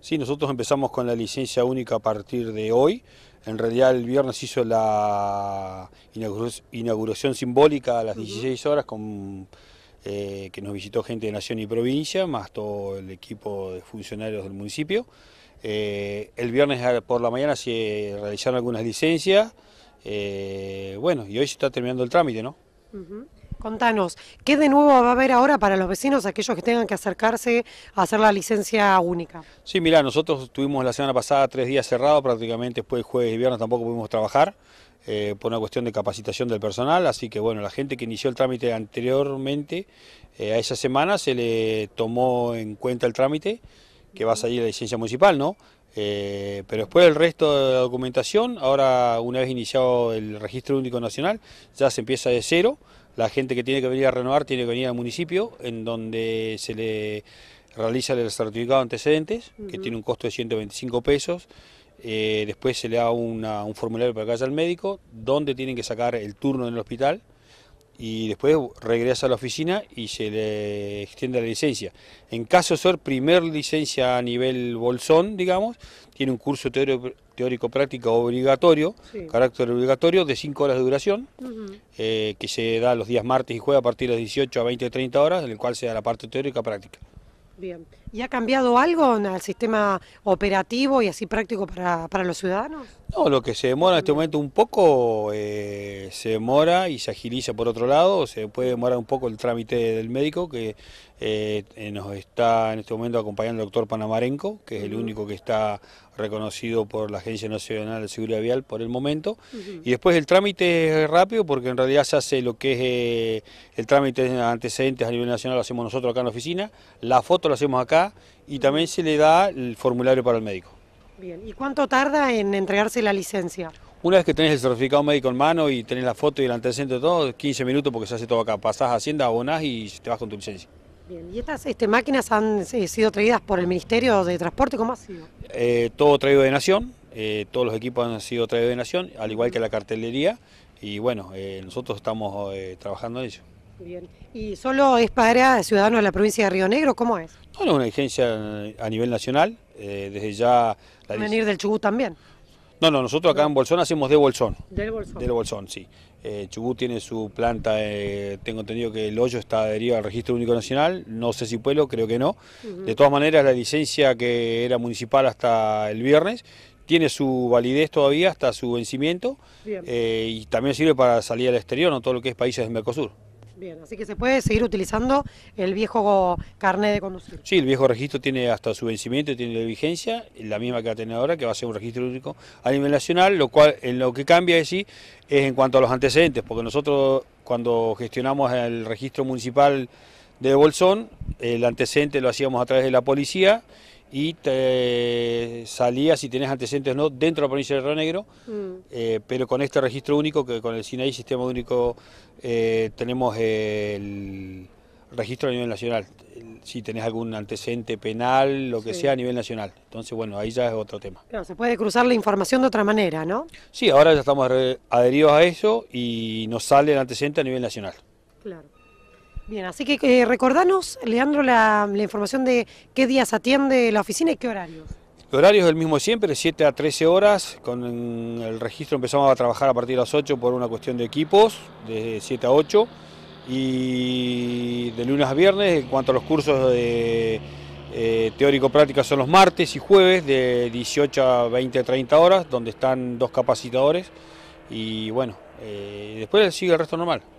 Sí, nosotros empezamos con la licencia única a partir de hoy. En realidad el viernes hizo la inauguración simbólica a las 16 horas con, eh, que nos visitó gente de Nación y Provincia, más todo el equipo de funcionarios del municipio. Eh, el viernes por la mañana se realizaron algunas licencias. Eh, bueno, y hoy se está terminando el trámite, ¿no? Contanos, ¿qué de nuevo va a haber ahora para los vecinos, aquellos que tengan que acercarse a hacer la licencia única? Sí, mira, nosotros tuvimos la semana pasada tres días cerrados, prácticamente después jueves y viernes tampoco pudimos trabajar. Eh, por una cuestión de capacitación del personal, así que bueno, la gente que inició el trámite anteriormente eh, a esa semana se le tomó en cuenta el trámite que va a salir la licencia municipal, ¿no? Eh, pero después el resto de la documentación, ahora una vez iniciado el registro único nacional, ya se empieza de cero. La gente que tiene que venir a renovar tiene que venir al municipio, en donde se le realiza el certificado de antecedentes, que tiene un costo de 125 pesos. Eh, después se le da un formulario para que vaya al médico, donde tienen que sacar el turno en el hospital y después regresa a la oficina y se le extiende la licencia. En caso de ser primer licencia a nivel bolsón, digamos, tiene un curso teórico práctico obligatorio, carácter obligatorio, de 5 horas de duración, eh, que se da los días martes y jueves a partir de las 18 a 20 30 horas, en el cual se da la parte teórica práctica. Bien. ¿Y ha cambiado algo en el sistema operativo y así práctico para, los ciudadanos? No, lo que se demora en este momento un poco, eh, se demora y se agiliza por otro lado, se puede demorar un poco el trámite del médico que eh, eh, nos está en este momento acompañando el doctor Panamarenco, que es el único que está reconocido por la Agencia Nacional de Seguridad Vial por el momento. Y después el trámite es rápido porque en realidad se hace lo que es el trámite de antecedentes a nivel nacional, lo hacemos nosotros acá en la oficina, la foto la hacemos acá, y también se le da el formulario para el médico. Bien, ¿y cuánto tarda en entregarse la licencia? Una vez que tenés el certificado médico en mano y tenés la foto y el antecedente de todo, 15 minutos porque se hace todo acá. Pasás a Hacienda, abonás y te vas con tu licencia. Bien, ¿y estas este, máquinas han eh, sido traídas por el Ministerio de Transporte? ¿Cómo ha sido? Eh, todo traído de Nación, eh, todos los equipos han sido traídos de Nación, al igual que la cartelería, y bueno, nosotros estamos trabajando en eso. Bien. ¿Y solo es para ciudadanos de la provincia de Río Negro? ¿Cómo es? No, una licencia a nivel nacional. Eh, desde ya... La ¿Venir del Chubut también? No, no, nosotros acá en Bolsón hacemos de Bolsón. Del Bolsón. Del Bolsón, sí. Eh, Chubut tiene su planta, eh, tengo entendido que el hoyo está adherido al Registro Único Nacional, no sé si pueblo, creo que no. De todas maneras, la licencia que era municipal hasta el viernes tiene su validez todavía hasta su vencimiento eh, y también sirve para salir al exterior, no todo lo que es países del Mercosur. Bien, así que se puede seguir utilizando el viejo carnet de conducir. Sí, el viejo registro tiene hasta su vencimiento, tiene la vigencia, la misma que va a tener ahora, que va a ser un registro único a nivel nacional, lo cual en lo que cambia es sí es en cuanto a los antecedentes, porque nosotros cuando gestionamos el registro municipal de Bolsón, el antecedente lo hacíamos a través de la policía y te salía si tenés antecedentes o no dentro de la provincia de Río Negro, mm. eh, pero con este registro único, que con el SINAI, Sistema Único, eh, tenemos el registro a nivel nacional, si tenés algún antecedente penal, lo que sea a nivel nacional. Entonces, bueno, ahí ya es otro tema. Claro, se puede cruzar la información de otra manera, ¿no? Sí, ahora ya estamos adheridos a eso y nos sale el antecedente a nivel nacional. Claro. Bien, así que eh, recordanos, Leandro, la, información de qué días atiende la oficina y qué horarios. El horario es el mismo siempre, de 7 a 13 horas, con el registro empezamos a trabajar a partir de las 8 por una cuestión de equipos, de 7 a 8, y de lunes a viernes, en cuanto a los cursos de eh, teórico-práctica son los martes y jueves, de 18 a 20 a 30 horas, donde están dos capacitadores, y bueno, eh, después sigue el resto normal.